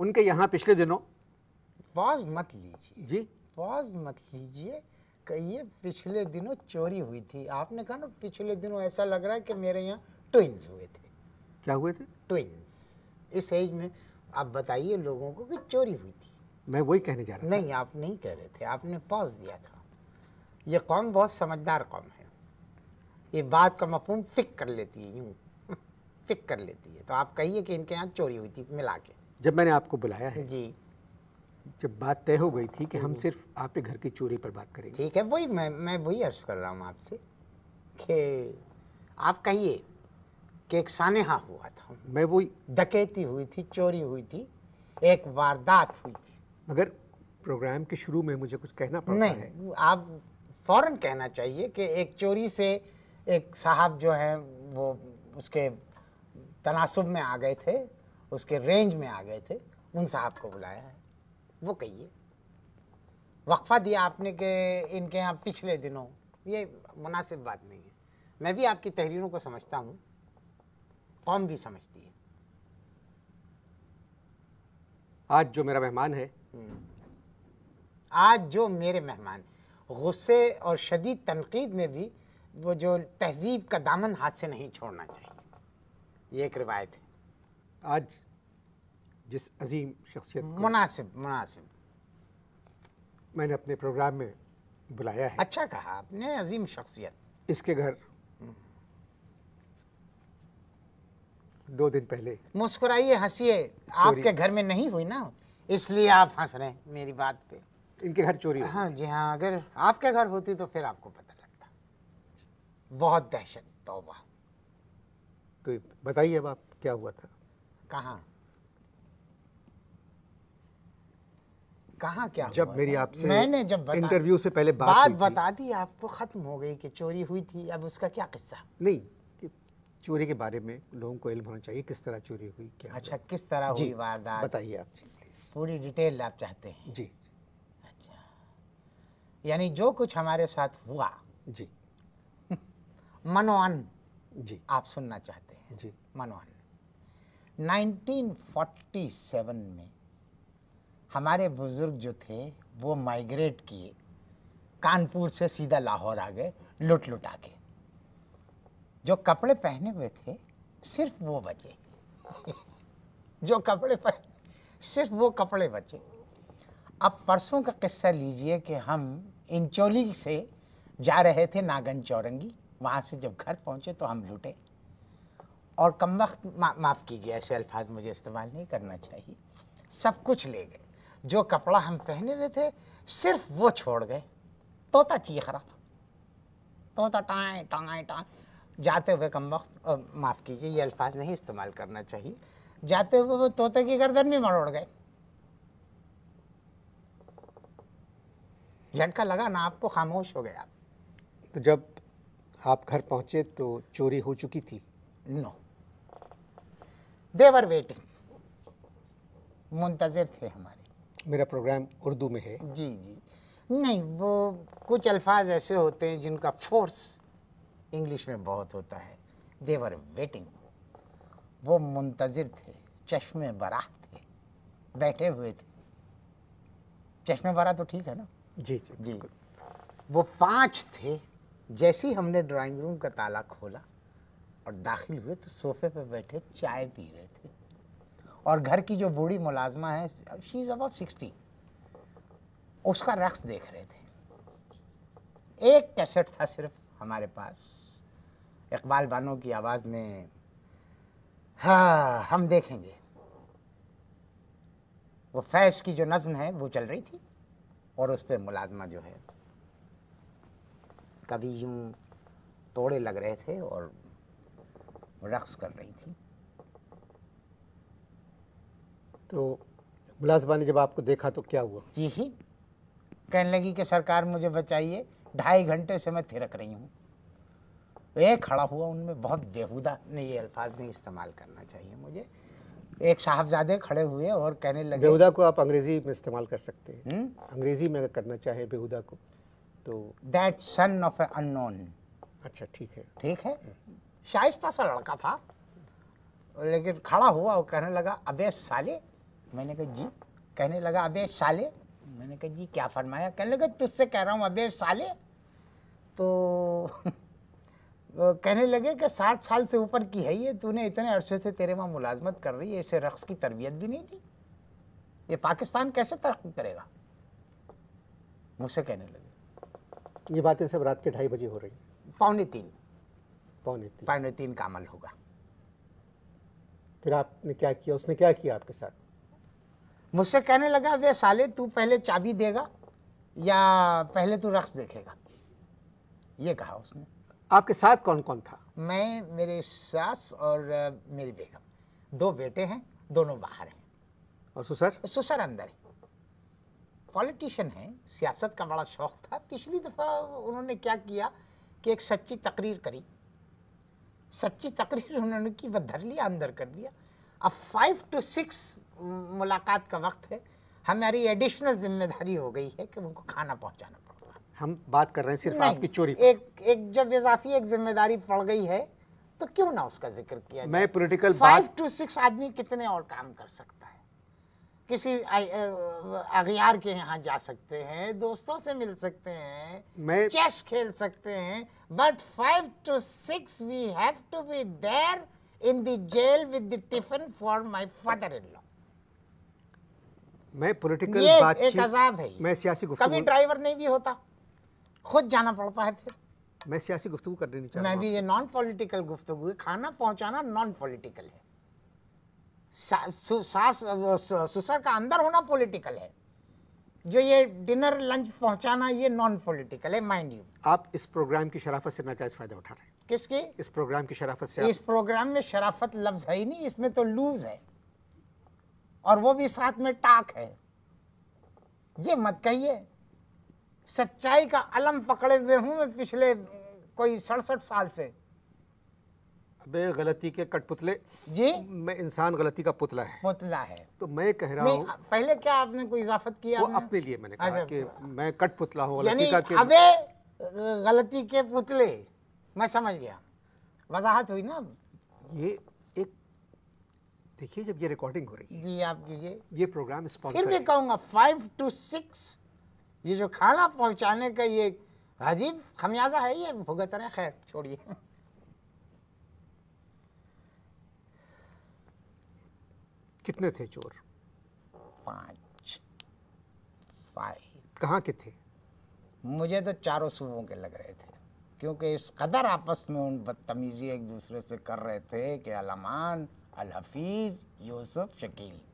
उनके यहाँ पिछले दिनों पॉज मत लीजिए जी पॉज मत लीजिए कहिए पिछले दिनों चोरी हुई थी आपने कहा ना पिछले दिनों ऐसा लग रहा है कि मेरे यहाँ ट्विंस हुए थे क्या हुए थे ट्विंस इस एज में आप बताइए लोगों को कि चोरी हुई थी मैं वही कहने जा रहा नहीं आप नहीं कह रहे थे आपने पॉज दिया था ये कौम बहुत समझदार कौम है ये बात का मफहम फिक कर लेती है यूँ फिक कर लेती है तो आप कहिए कि इनके यहाँ चोरी हुई थी मिला के जब मैंने आपको बुलाया है जी जब बात तय हो गई थी कि हम सिर्फ आपके घर की चोरी पर बात करेंगे ठीक है वही मैं मैं वही अर्ज कर रहा हूँ आपसे कि आप कहिए कि एक सानहा हुआ था मैं वही डकैती हुई थी चोरी हुई थी एक वारदात हुई थी मगर प्रोग्राम के शुरू में मुझे कुछ कहना पड़ता नहीं, है आप फौरन कहना चाहिए कि एक चोरी से एक साहब जो हैं वो उसके तनासब में आ गए थे उसके रेंज में आ गए थे उन साहब को बुलाया है वो कहिए वक्फ़ा दिया आपने के इनके यहाँ पिछले दिनों ये मुनासिब बात नहीं है मैं भी आपकी तहरीरों को समझता हूँ कौम भी समझती है आज जो मेरा मेहमान है हम्म। आज जो मेरे मेहमान गुस्से और शदीद तनकीद में भी वो जो तहजीब का दामन हाथ से नहीं छोड़ना चाहिए ये एक रिवायत है आज जिस अजीम शख्सियत मुनासिब मुनासिब मैंने अपने प्रोग्राम में बुलाया है अच्छा कहा आपने अजीम शख्सियत इसके घर दो दिन पहले मुस्कुराइए हंसिए आपके घर में नहीं हुई ना इसलिए आप हंस रहे हैं मेरी बात पे इनके घर चोरी हाँ जी हाँ अगर आपके घर होती तो फिर आपको पता लगता बहुत दहशत तौबा तो बताइए अब आप क्या हुआ था कहाँ कहाँ क्या जब मेरी आपसे मैंने जब इंटरव्यू से पहले बात, बात बता दी आपको खत्म हो गई कि चोरी हुई थी अब उसका क्या किस्सा नहीं चोरी के बारे में लोगों को इल्म होना चाहिए किस तरह चोरी हुई क्या अच्छा किस तरह हुई वारदात बताइए आप जी प्लीज़ पूरी डिटेल आप चाहते हैं जी अच्छा यानी जो कुछ हमारे साथ हुआ जी मनोअन जी आप सुनना चाहते हैं जी मनोअन 1947 में हमारे बुज़ुर्ग जो थे वो माइग्रेट किए कानपुर से सीधा लाहौर आ गए लुट लुटा के जो कपड़े पहने हुए थे सिर्फ वो बचे जो कपड़े पहने सिर्फ वो कपड़े बचे अब परसों का किस्सा लीजिए कि हम इंचोली से जा रहे थे नागन चौरंगी वहाँ से जब घर पहुँचे तो हम लुटे और कम वक्त मा, माफ़ कीजिए ऐसे अल्फाज मुझे इस्तेमाल नहीं करना चाहिए सब कुछ ले गए जो कपड़ा हम पहने हुए थे सिर्फ वो छोड़ गए तोता चीख रहा तोता टाएँ टाएँ टाए जाते हुए कम वक्त माफ़ कीजिए ये अल्फाज नहीं इस्तेमाल करना चाहिए जाते हुए वो तोते की गर्दन भी मरोड़ गए झटका लगा ना आपको खामोश हो गया तो जब आप घर पहुंचे तो चोरी हो चुकी थी नो no. देवर वेटिंग मुंतज़र थे हमारे मेरा प्रोग्राम उर्दू में है जी जी नहीं वो कुछ अल्फाज ऐसे होते हैं जिनका फोर्स इंग्लिश में बहुत होता है देवर वेटिंग वो मुंतज़र थे चश्मे बरा थे बैठे हुए थे चश्मे बरा तो ठीक है ना जी जी जी वो पाँच थे ही हमने ड्राइंग रूम का ताला खोला और दाखिल हुए तो सोफे पे बैठे चाय पी रहे थे और घर की जो बूढ़ी मुलाजमा है शी इज़ अबाउट सिक्सटी उसका रक्स देख रहे थे एक कैसेट था सिर्फ हमारे पास इकबाल बानो की आवाज़ में हा हम देखेंगे वो फैज की जो नज्म है वो चल रही थी और उस पर मुलाजमा जो है कभी यूं तोड़े लग रहे थे और रक्स कर रही थी तो मुलाजमा ने जब आपको देखा तो क्या हुआ यही कहने लगी कि सरकार मुझे बचाइए ढाई घंटे से मैं थिरक रही हूँ एक खड़ा हुआ उनमें बहुत बेहुदा नहीं ये अल्फाज नहीं इस्तेमाल करना चाहिए मुझे एक साहबजादे खड़े हुए और कहने लगे बेहुदा को आप अंग्रेज़ी में इस्तेमाल कर सकते हैं हम्म? अंग्रेज़ी में अगर करना चाहे बेहुदा को तो that son of a unknown अच्छा ठीक है ठीक है हाँ। शाइस्ता सा लड़का था लेकिन खड़ा हुआ और कहने लगा अबे साले मैंने कहा जी कहने लगा अबे साले मैंने कहा जी क्या फरमाया कहने लगा तुझसे कह रहा हूँ अबे साले तो कहने लगे कि साठ साल से ऊपर की है ये तूने इतने अरसे से तेरे वहाँ मुलाजमत कर रही है इसे रक्स की तरबियत भी नहीं थी ये पाकिस्तान कैसे तरक्की करेगा मुझसे कहने लगे ये बातें सब रात के ढाई बजे हो रही हैं पौने तीन पौने तीन पौने तीन का अमल होगा फिर आपने क्या किया उसने क्या किया आपके साथ मुझसे कहने लगा वे साले तू पहले चाबी देगा या पहले तू रक्स देखेगा ये कहा उसने आपके साथ कौन कौन था मैं मेरे सास और मेरी बेगम दो बेटे हैं दोनों बाहर हैं और सुसर सुसर अंदर है पॉलिटिशियन है सियासत का बड़ा शौक था पिछली दफ़ा उन्होंने क्या किया कि एक सच्ची तकरीर करी सच्ची तकरीर उन्होंने की वह धर लिया अंदर कर दिया अब फाइव टू सिक्स मुलाकात का वक्त है हमारी एडिशनल जिम्मेदारी हो गई है कि उनको खाना पहुंचाना पड़ेगा हम बात कर रहे हैं सिर्फ आपकी चोरी एक एक जब इजाफी एक जिम्मेदारी पड़ गई है तो क्यों ना उसका जिक्र किया मैं पॉलिटिकल फाइव टू सिक्स आदमी कितने और काम कर सकता है किसी अगियार के यहाँ जा सकते हैं दोस्तों से मिल सकते हैं मैं चेस खेल सकते हैं but five two six we have to be there in jail with the tiffin for my father in law मैं पॉलिटिकल एक अजाब है मैं सियासी कभी ड्राइवर नहीं भी होता खुद जाना पड़ता है फिर मैं सियासी गुफ्तु कर देनी मैं भी ये नॉन पॉलिटिकल गुफ्तु खाना पहुंचाना नॉन पॉलिटिकल है सास सुसर का अंदर होना पॉलिटिकल है जो ये डिनर लंच पहुंचाना ये नॉन पॉलिटिकल है माइंड यू आप इस प्रोग्राम की शराफत से नाजायज फायदा उठा रहे हैं किसकी इस प्रोग्राम की शराफत से इस प्रोग्राम में शराफत लफ्ज है ही नहीं इसमें तो लूज है और वो भी साथ में टाक है ये मत कहिए सच्चाई का अलम पकड़े हुए हूं मैं पिछले कोई सड़सठ साल से बे गलती के कटपुतले जी मैं इंसान गलती का पुतला है पुतला है तो मैं कह रहा हूँ पहले क्या आपने कोई इजाफत किया वो अपने लिए मैंने कहा अच्छा। कि मैं कठपुतला हूँ गलती का अबे गलती के पुतले मैं समझ गया वजाहत हुई ना ये एक देखिए जब ये रिकॉर्डिंग हो रही है जी आप कीजिए ये प्रोग्राम स्पॉन्सर फिर मैं कहूँगा फाइव टू सिक्स ये जो खाना पहुँचाने का ये अजीब खमियाजा है ये भुगत रहे खैर छोड़िए कितने थे चोर पाँच फाइव कहाँ के थे मुझे तो चारों सूबों के लग रहे थे क्योंकि इस कदर आपस में उन बदतमीजी एक दूसरे से कर रहे थे कि अलमान अलहफीज़ यूसुफ शकील